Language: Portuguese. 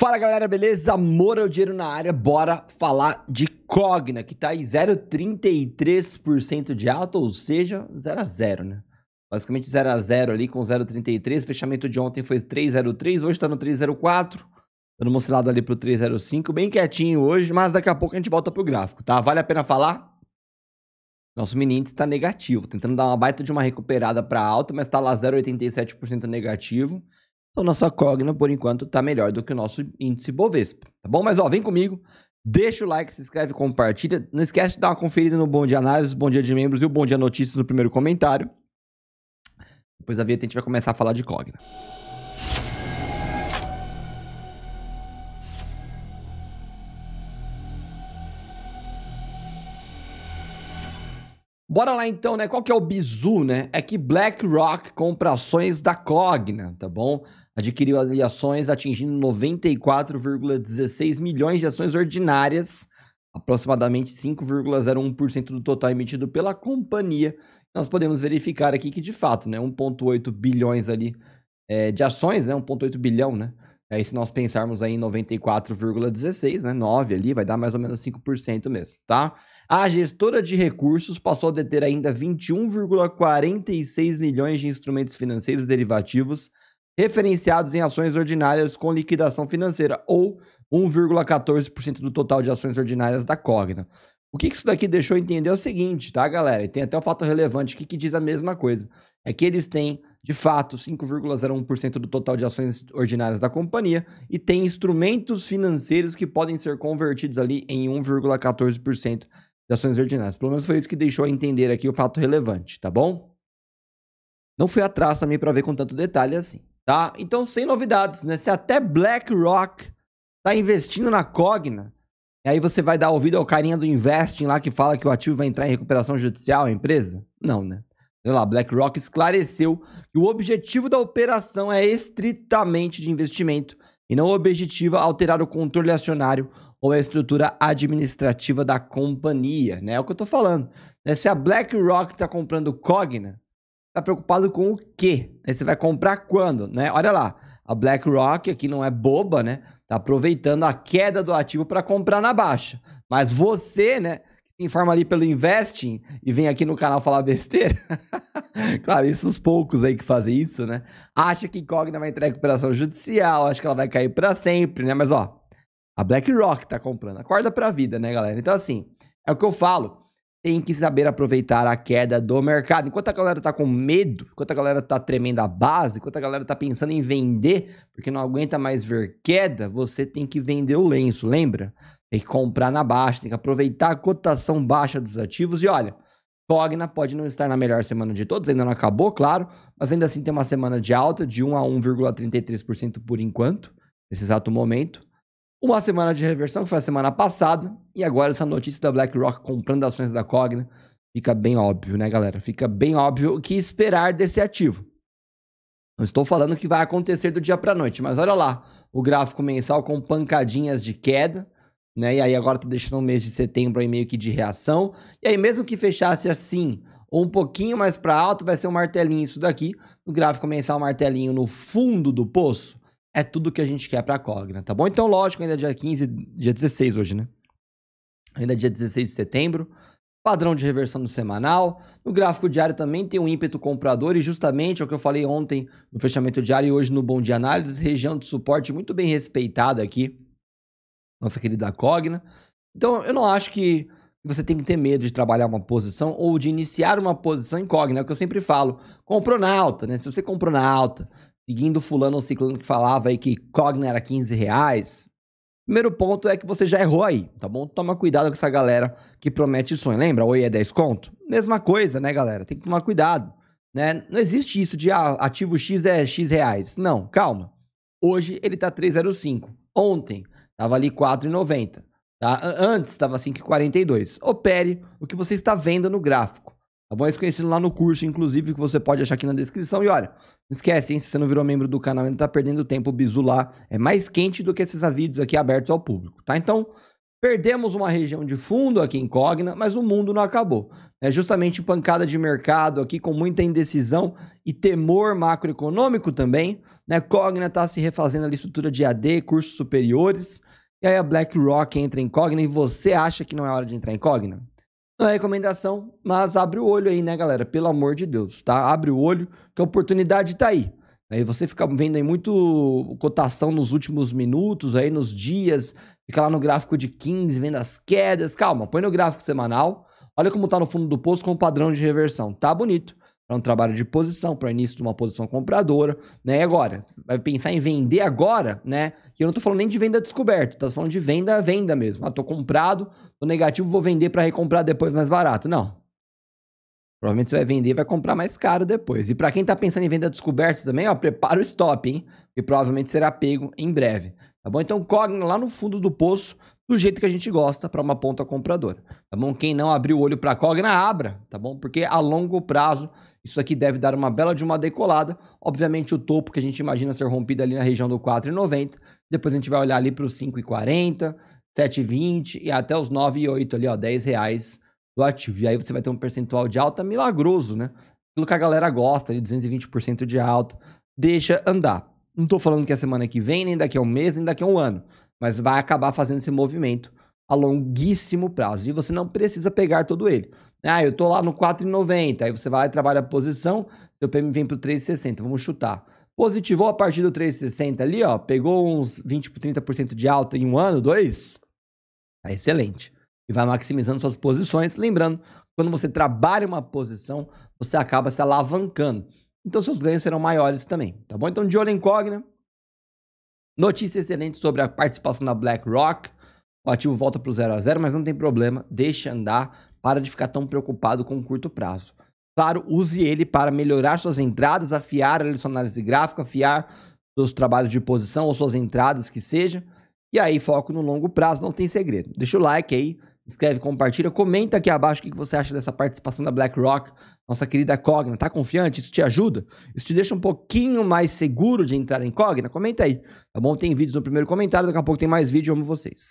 Fala galera, beleza? Amor é o dinheiro na área, bora falar de Cogna, que tá aí 0,33% de alta, ou seja, 0 a 0, né? Basicamente 0 a 0 ali com 0,33, fechamento de ontem foi 3,03, hoje tá no 3,04, dando uma oscilada ali pro 3,05, bem quietinho hoje, mas daqui a pouco a gente volta pro gráfico, tá? Vale a pena falar? Nosso mini índice tá negativo, tentando dar uma baita de uma recuperada pra alta, mas tá lá 0,87% negativo, então, nossa Cogna, por enquanto, está melhor do que o nosso índice Bovespa, tá bom? Mas, ó, vem comigo, deixa o like, se inscreve, compartilha. Não esquece de dar uma conferida no Bom Dia Análise, Bom Dia de Membros e o Bom Dia Notícias no primeiro comentário. Depois a Vieta a gente vai começar a falar de Cogna. Bora lá então, né? Qual que é o bizu, né? É que BlackRock compra ações da Cogna, tá bom? Adquiriu ali ações atingindo 94,16 milhões de ações ordinárias, aproximadamente 5,01% do total emitido pela companhia. Nós podemos verificar aqui que de fato, né, 1.8 bilhões ali é, de ações, né, 1.8 bilhão, né? Aí, se nós pensarmos aí em 94,16, né, 9 ali, vai dar mais ou menos 5% mesmo, tá? A gestora de recursos passou a deter ainda 21,46 milhões de instrumentos financeiros derivativos referenciados em ações ordinárias com liquidação financeira, ou 1,14% do total de ações ordinárias da Cogna. O que isso daqui deixou entender é o seguinte, tá, galera? E tem até um fato relevante aqui que diz a mesma coisa. É que eles têm, de fato, 5,01% do total de ações ordinárias da companhia e tem instrumentos financeiros que podem ser convertidos ali em 1,14% de ações ordinárias. Pelo menos foi isso que deixou entender aqui o fato relevante, tá bom? Não fui atrás também para ver com tanto detalhe assim, tá? Então, sem novidades, né? Se até BlackRock tá investindo na Cogna, e aí você vai dar ouvido ao carinha do investing lá que fala que o ativo vai entrar em recuperação judicial, a empresa? Não, né? Sei lá, BlackRock esclareceu que o objetivo da operação é estritamente de investimento e não objetiva é alterar o controle acionário ou a estrutura administrativa da companhia, né? É o que eu tô falando. Né, se a BlackRock tá comprando Cogna, tá preocupado com o quê? Você vai comprar quando, né? Olha lá, a BlackRock aqui não é boba, né? Tá aproveitando a queda do ativo para comprar na baixa. Mas você, né, informa ali pelo investing e vem aqui no canal falar besteira. claro, isso os poucos aí que fazem isso, né? Acha que Cogna vai entrar em recuperação judicial, acha que ela vai cair para sempre, né? Mas ó, a BlackRock tá comprando. Acorda pra vida, né, galera? Então assim, é o que eu falo tem que saber aproveitar a queda do mercado. Enquanto a galera tá com medo, enquanto a galera tá tremendo a base, enquanto a galera tá pensando em vender, porque não aguenta mais ver queda, você tem que vender o lenço, lembra? Tem que comprar na baixa, tem que aproveitar a cotação baixa dos ativos e olha, Cogna pode não estar na melhor semana de todos, ainda não acabou, claro, mas ainda assim tem uma semana de alta de 1 a 1,33% por enquanto, nesse exato momento. Uma semana de reversão, que foi a semana passada, e agora essa notícia da BlackRock comprando ações da Cogna. Fica bem óbvio, né, galera? Fica bem óbvio o que esperar desse ativo. Não estou falando que vai acontecer do dia para noite, mas olha lá, o gráfico mensal com pancadinhas de queda, né? E aí agora tá deixando o mês de setembro aí meio que de reação. E aí mesmo que fechasse assim, ou um pouquinho mais para alto, vai ser um martelinho isso daqui, o gráfico mensal martelinho no fundo do poço é tudo que a gente quer para a Cogna, tá bom? Então, lógico, ainda é dia 15, dia 16 hoje, né? Ainda é dia 16 de setembro. Padrão de reversão no semanal. No gráfico diário também tem um ímpeto comprador e justamente é o que eu falei ontem no fechamento diário e hoje no Bom Dia Análise, região de suporte muito bem respeitada aqui, nossa querida Cogna. Então, eu não acho que você tem que ter medo de trabalhar uma posição ou de iniciar uma posição incógnita, é o que eu sempre falo. Comprou na alta, né? Se você comprou na alta, seguindo fulano ou ciclano que falava aí que Cogna era 15 reais. Primeiro ponto é que você já errou aí, tá bom? Toma cuidado com essa galera que promete sonho. Lembra? Oi é 10 conto? Mesma coisa, né, galera? Tem que tomar cuidado, né? Não existe isso de ah, ativo X é X reais. Não, calma. Hoje ele tá 305. Ontem tava ali 4,90. Tá? Antes estava 5,42. Opere o que você está vendo no gráfico. Após tá conhecendo lá no curso, inclusive, que você pode achar aqui na descrição. E olha, não esquece, hein? Se você não virou membro do canal ainda tá perdendo tempo, o bizu lá é mais quente do que esses vídeos aqui abertos ao público, tá? Então, perdemos uma região de fundo aqui em Cogna, mas o mundo não acabou. É justamente pancada de mercado aqui com muita indecisão e temor macroeconômico também. Né? Cogna está se refazendo ali estrutura de AD, cursos superiores. E aí a BlackRock entra em Cogna e você acha que não é hora de entrar em Cogna? Não é recomendação, mas abre o olho aí, né, galera? Pelo amor de Deus, tá? Abre o olho, que a oportunidade tá aí. Aí você fica vendo aí muito cotação nos últimos minutos, aí nos dias, fica lá no gráfico de 15, vendo as quedas. Calma, põe no gráfico semanal. Olha como tá no fundo do poço com o padrão de reversão. Tá bonito para é um trabalho de posição, para o início de uma posição compradora, né? E agora, você vai pensar em vender agora, né? E eu não estou falando nem de venda descoberta, estou falando de venda venda mesmo. Ah, tô comprado, tô negativo, vou vender para recomprar depois mais barato. Não. Provavelmente você vai vender e vai comprar mais caro depois. E para quem está pensando em venda descoberta também, ó, prepara o stop, hein? Que provavelmente será pego em breve. Tá bom? Então, Cogna lá no fundo do poço, do jeito que a gente gosta para uma ponta compradora, tá bom? Quem não abriu o olho para a Cogna, abra, tá bom? Porque a longo prazo isso aqui deve dar uma bela de uma decolada. Obviamente o topo que a gente imagina ser rompido ali na região do 4,90, depois a gente vai olhar ali para os 5,40, 7,20 e até os 9,8 ali, ó, 10 reais do ativo. E aí você vai ter um percentual de alta milagroso, né? Aquilo que a galera gosta, ali 220% de alta, deixa andar. Não estou falando que a é semana que vem, nem daqui a um mês, nem daqui a um ano mas vai acabar fazendo esse movimento a longuíssimo prazo. E você não precisa pegar todo ele. Ah, eu tô lá no 4,90. Aí você vai trabalha a posição, seu PM vem pro 3,60. Vamos chutar. Positivou a partir do 3,60 ali, ó. Pegou uns 20 por 30% de alta em um ano, dois. É excelente. E vai maximizando suas posições. Lembrando, quando você trabalha uma posição, você acaba se alavancando. Então seus ganhos serão maiores também, tá bom? Então de olho em cogna, Notícia excelente sobre a participação da BlackRock. O ativo volta para o 0 a 0, mas não tem problema, deixa andar, para de ficar tão preocupado com o curto prazo. Claro, use ele para melhorar suas entradas, afiar a sua análise gráfica, afiar seus trabalhos de posição ou suas entradas que seja. E aí, foco no longo prazo, não tem segredo. Deixa o like aí, Escreve, compartilha, comenta aqui abaixo o que você acha dessa participação da BlackRock, nossa querida Cogna. Tá confiante? Isso te ajuda? Isso te deixa um pouquinho mais seguro de entrar em Cogna? Comenta aí, tá bom? Tem vídeos no primeiro comentário, daqui a pouco tem mais vídeo, amo vocês.